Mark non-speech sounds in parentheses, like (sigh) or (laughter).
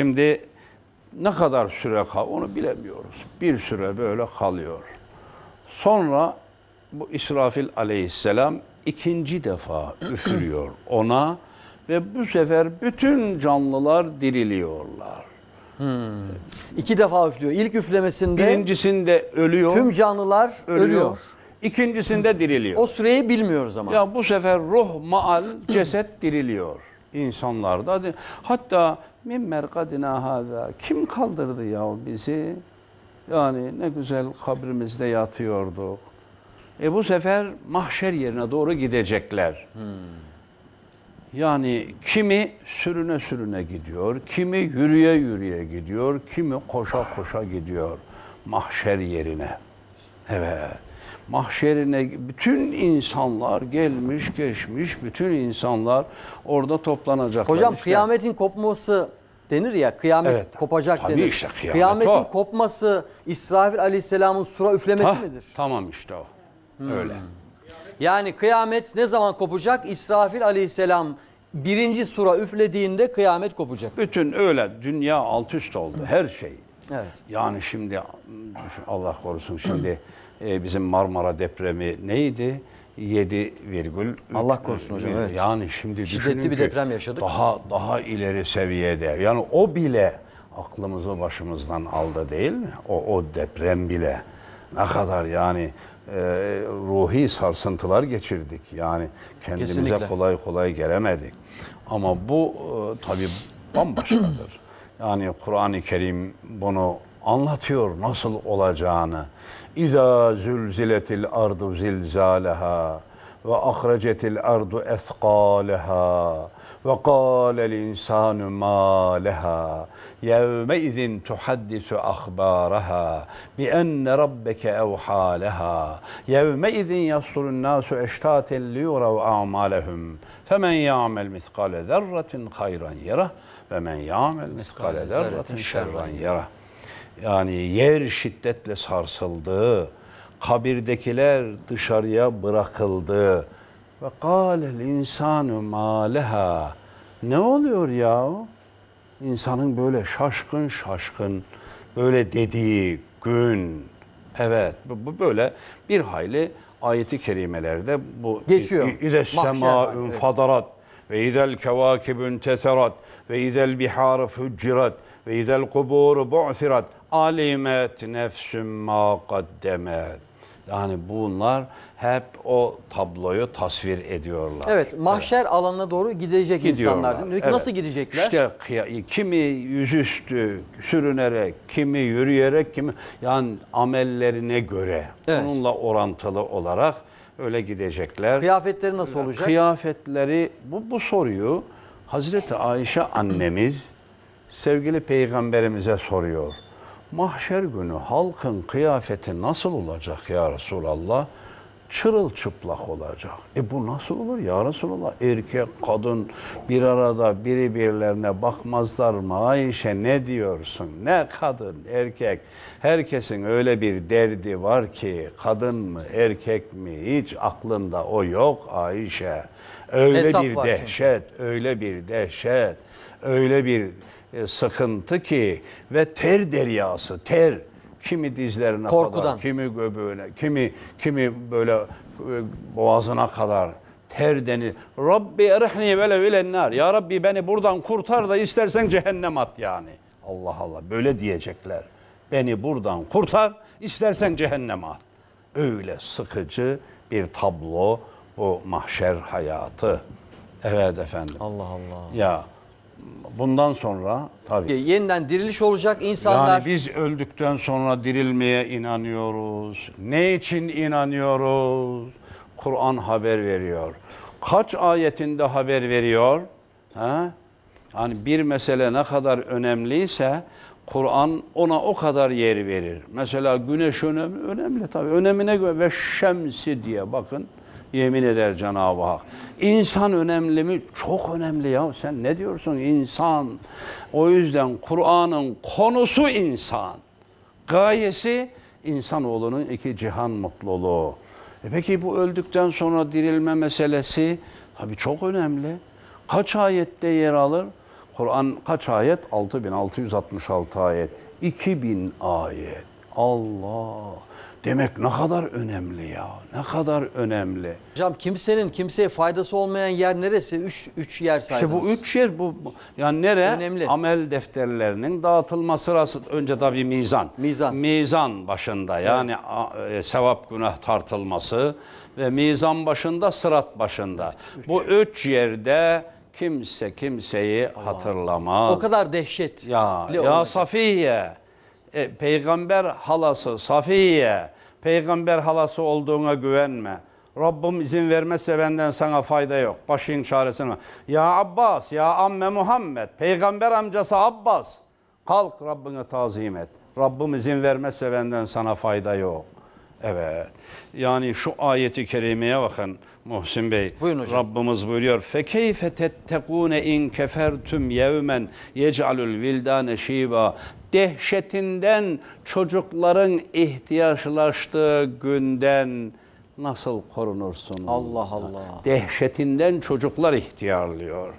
Şimdi ne kadar süre kal onu bilemiyoruz. Bir süre böyle kalıyor. Sonra bu İsrafil aleyhisselam ikinci defa (clears throat) üfürüyor ona ve bu sefer bütün canlılar diriliyorlar. Hmm. İki defa üflüyor. İlk üflemesinde birincisinde ölüyor. Tüm canlılar ölüyor. ölüyor. İkincisinde diriliyor. O süreyi bilmiyoruz ama. Ya bu sefer ruh maal ceset diriliyor insanlarda. Hatta min merkadina hada kim kaldırdı ya bizi? Yani ne güzel kabrimizde yatıyorduk. E bu sefer mahşer yerine doğru gidecekler. Hmm. Yani kimi sürüne sürüne gidiyor, kimi yürüye yürüye gidiyor, kimi koşa koşa gidiyor mahşer yerine. Evet mahşerine bütün insanlar gelmiş geçmiş bütün insanlar orada toplanacaklar. Hocam işte. kıyametin kopması denir ya kıyamet evet. kopacak Tabii denir. Işte, kıyamet Kıyametin o. kopması İsrafil Aleyhisselam'ın sura üflemesi ha, midir? Tamam işte o. Hmm. Öyle. Yani kıyamet ne zaman kopacak? İsrafil Aleyhisselam birinci sura üflediğinde kıyamet kopacak. Bütün öyle dünya alt üst oldu her şey. Evet. Yani şimdi Allah korusun şimdi (clears throat) E, bizim Marmara depremi neydi? 7 virgül. Allah korusun hocam. E, evet. Yani şimdi Şiddetli bir deprem yaşadık. Daha daha ileri seviyede. Yani o bile aklımızı başımızdan aldı değil mi? O, o deprem bile ne kadar yani e, ruhi sarsıntılar geçirdik. Yani kendimize Kesinlikle. kolay kolay gelemedik. Ama bu e, tabii bambaşkadır. Yani Kur'an-ı Kerim bunu anlatıyor nasıl olacağını. İza zülziletil ardu zilzaleha ve ahrecetil ardu ethqaleha ve kâlel insanu mâ leha yevme izin tuhaddisu ahbâraha bi enne rabbeke evhâ leha yevme izin yasturun nâsu eştâten liyurav a'malehum femen ya'mel miskale zerratin hayran yerah ve men ya'mel miskale zerratin şerran yerah yani yer şiddetle sarsıldı, kabirdekiler dışarıya bırakıldı. Ve kâlel insanu mâleha. Ne oluyor ya? İnsanın böyle şaşkın şaşkın böyle dediği gün. Evet bu böyle bir hayli ayeti kerimelerde bu geçiyor. İde sema fadarat ve izel kevakibün teserat ve izel bihar füccirat ve izel kubur bu'sirat alimet nefsüm ma kaddemet. Yani bunlar hep o tabloyu tasvir ediyorlar. Evet, mahşer evet. alanına doğru gidecek Gidiyorlar. insanlar. evet. nasıl gidecekler? İşte kimi yüzüstü sürünerek, kimi yürüyerek, kimi yani amellerine göre evet. onunla orantılı olarak öyle gidecekler. Kıyafetleri nasıl olacak? Kıyafetleri bu bu soruyu Hazreti Ayşe annemiz sevgili peygamberimize soruyor. Mahşer günü halkın kıyafeti nasıl olacak ya Resulallah? çırılçıplak olacak. E bu nasıl olur ya Resulallah? Erkek, kadın bir arada biri birlerine bakmazlar mı? Ayşe ne diyorsun? Ne kadın, erkek? Herkesin öyle bir derdi var ki kadın mı, erkek mi? Hiç aklında o yok Ayşe. Öyle Hesap bir dehşet, çünkü. öyle bir dehşet, öyle bir e, sıkıntı ki ve ter deryası, ter Kimi dizlerine Korkudan. kadar, kimi göbeğine, kimi kimi böyle e, boğazına kadar ter deniz. Rabbi erihni böyle ilennar. Ya Rabbi beni buradan kurtar da istersen cehennem at yani. Allah Allah böyle diyecekler. Beni buradan kurtar istersen cehennem at. Öyle sıkıcı bir tablo bu mahşer hayatı. Evet efendim. Allah Allah. Ya bundan sonra tabii. Yeniden diriliş olacak insanlar. Yani biz öldükten sonra dirilmeye inanıyoruz. Ne için inanıyoruz? Kur'an haber veriyor. Kaç ayetinde haber veriyor? Ha? Hani bir mesele ne kadar önemliyse Kur'an ona o kadar yer verir. Mesela güneş önemli, önemli tabii. Önemine göre ve şemsi diye bakın yemin eder Cenab-ı Hak. İnsan önemli mi? Çok önemli ya. Sen ne diyorsun? İnsan. O yüzden Kur'an'ın konusu insan. Gayesi insanoğlunun iki cihan mutluluğu. E peki bu öldükten sonra dirilme meselesi tabii çok önemli. Kaç ayette yer alır? Kur'an kaç ayet? 6666 ayet. 2000 ayet. Allah. Demek ne kadar önemli ya. Ne kadar önemli. Hocam kimsenin kimseye faydası olmayan yer neresi? Üç, üç yer saydınız. İşte bu üç yer bu. Yani nere? Önemli. Amel defterlerinin dağıtılma sırası. Önce tabi mizan. Mizan. Mizan başında yani evet. sevap günah tartılması ve mizan başında sırat başında. Üç. Bu üç yerde kimse kimseyi Allah. hatırlamaz. O kadar dehşet. Ya, ya Safiye. E, peygamber halası Safiye, peygamber halası olduğuna güvenme. Rabbim izin vermezse benden sana fayda yok. Başın çaresine var. Ya Abbas, ya amme Muhammed, peygamber amcası Abbas. Kalk Rabbini tazim et. Rabbim izin vermezse benden sana fayda yok. Evet. Yani şu ayeti kerimeye bakın. Muhsin Bey. Buyurun hocam. Rabbimiz buyuruyor. فَكَيْفَ تَتَّقُونَ اِنْ كَفَرْتُمْ يَوْمًا يَجْعَلُ الْوِلْدَانَ شِيبًا Dehşetinden çocukların ihtiyaçlaştığı günden nasıl korunursunuz? Allah Allah. Dehşetinden çocuklar ihtiyarlıyor.